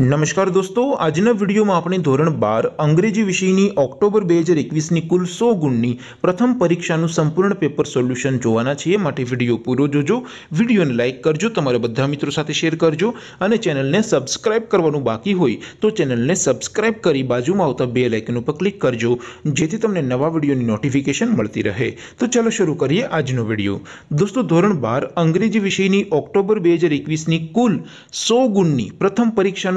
नमस्कार दोस्तों आज न वीडियो में अपनी ધોરણ 12 અંગ્રેજી વિષયની ઓક્ટોબર 2021 ની કુલ 100 ગુણની પ્રથમ પરીક્ષાનું સંપૂર્ણ પેપર સોલ્યુશન જોવાના છે એટલે વિડીયો પૂરો જોજો વિડીયોને લાઈક કરજો તમારે બધા મિત્રો સાથે શેર કરજો અને ચેનલને સબ્સ્ક્રાઇબ કરવાનું બાકી હોય તો ચેનલને સબ્સ્ક્રાઇબ કરી બાજુમાં આવતા બેલ આઇકન પર ક્લિક કરજો જેથી તમને નવા વિડીયોની નોટિફિકેશન મળતી રહે તો ચાલો શરુ કરીએ આજનો વિડીયો દોસ્તો ધોરણ 12 અંગ્રેજી વિષયની ઓક્ટોબર 2021 ની કુલ 100 ગુણની પ્રથમ પરીક્ષા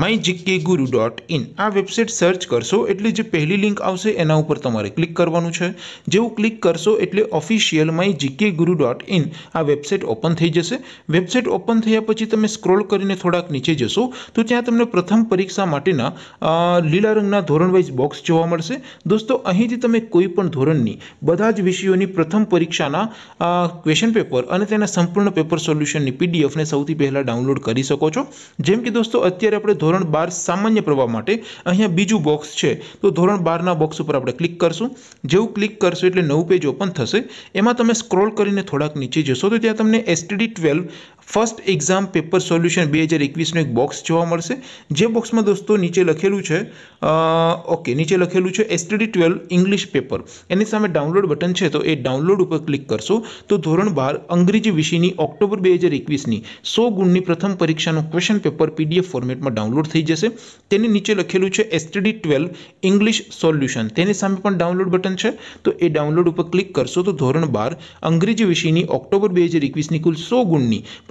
mygkguru.in આ વેબસાઈટ સર્ચ કરશો એટલે જે પહેલી લિંક આવશે એના ઉપર તમારે ક્લિક કરવાનું છે જેવું ક્લિક કરશો એટલે ઓફિશિયલ mygkguru.in આ વેબસાઈટ ઓપન થઈ જશે વેબસાઈટ ઓપન થયા પછી તમે સ્ક્રોલ કરીને થોડાક નીચે જશો તો ત્યાં તમને પ્રથમ પરીક્ષા માટેના લીલા રંગના ધોરણ વાઈઝ બોક્સ જોવા મળશે દોસ્તો અહીંથી તમે કોઈ પણ ધોરણની બધા જ વિષયોની પ્રથમ પરીક્ષાના ક્વેશ્ચન પેપર અને તેના સંપૂર્ણ પેપર સોલ્યુશનની પીડીએફ ને સૌથી પહેલા ડાઉનલોડ કરી શકો છો જેમ કે દોસ્તો અત્યારે આપણે ધોરણ બાર સામાન્ય પ્રવાહ માટે અહીંયા બીજું બોક્સ છે તો ધોરણ બારના બોક્સ ઉપર આપણે ક્લિક કરશું જેવું ક્લિક કરશું એટલે નવું પેજ ઓપન થશે એમાં તમે સ્ક્રોલ કરીને થોડાક નીચે જશો તો ત્યાં તમને STD twelve first exam paper solution 2021 નો એક બોક્સ જોવા મળશે જે બોક્સમાં દોસ્તો નીચે લખેલું છે ઓકે નીચે લખેલું છે STD 12 ઇંગ્લિશ પેપર એની સામે ડાઉનલોડ બટન છે તો એ ડાઉનલોડ ઉપર ક્લિક કરશો તો ધોરણ 12 અંગ્રેજી વિષયની ઓક્ટોબર 2021 ની 100 ગુણની પ્રથમ પરીક્ષાનું ક્વેશ્ચન પેપર PDF ફોર્મેટમાં ડાઉનલોડ થઈ જશે તેની નીચે લખેલું છે STD 12 ઇંગ્લિશ સોલ્યુશન તેની સામે પણ ડાઉનલોડ બટન છે તો એ ડાઉનલોડ ઉપર ક્લિક કરશો તો ધોરણ 12 અંગ્રેજી વિષયની ઓક્ટોબર 2021 ની કુલ 100 ગુણની